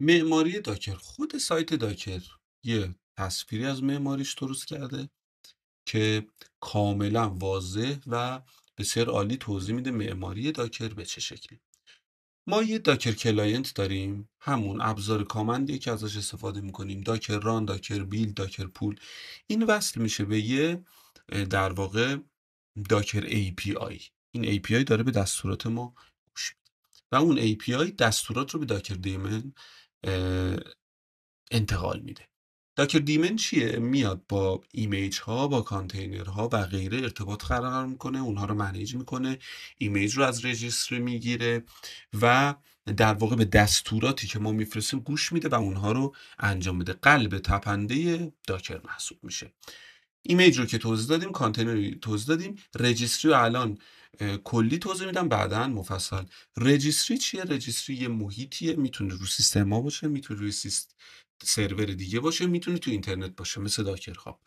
معماری داکر خود سایت داکر یه تصویری از معماریش درست کرده که کاملا واضح و بسیار عالی توضیح میده معماری داکر به چه شکلی ما یه داکر کلاینت داریم همون ابزار کامندیه که ازش استفاده میکنیم داکر ران داکر بیل داکر پول این وصل میشه به یه در واقع داکر API این API داره به دستورات ما گوش میده و اون API دستورات رو به داکر دیمن انتقال میده داکر دیمن چیه میاد با ایمیج ها با کانتینر ها و غیره ارتباط قرار میکنه اونها رو منیج میکنه ایمیج رو از رجیستر میگیره و در واقع به دستوراتی که ما میفرستیم گوش میده و اونها رو انجام میده قلب تپنده داکر محسوب میشه ایمیج رو که توضیح دادیم کانتنر توضیح دادیم رجیستری رو الان کلی توضیح میدم بعدا مفصل رجیستری چیه رجیستری یه محیطیه میتونه رو سیستم ما باشه میتونه روی سیست... سرور دیگه باشه میتونه تو اینترنت باشه مثل داکر خواب.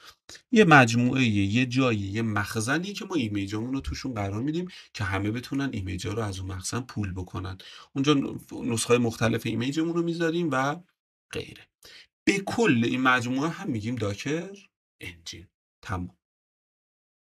یه مجموعه یه جایی یه مخزنی که ما ایمیج رو توشون قرار میدیم که همه بتونن ها رو از اون مخزن پول بکنن اونجا نسخه مختلف ایمیجمون رو میذاریم و غیره به کل این مجموعه هم میگیم داکر انجین ทำ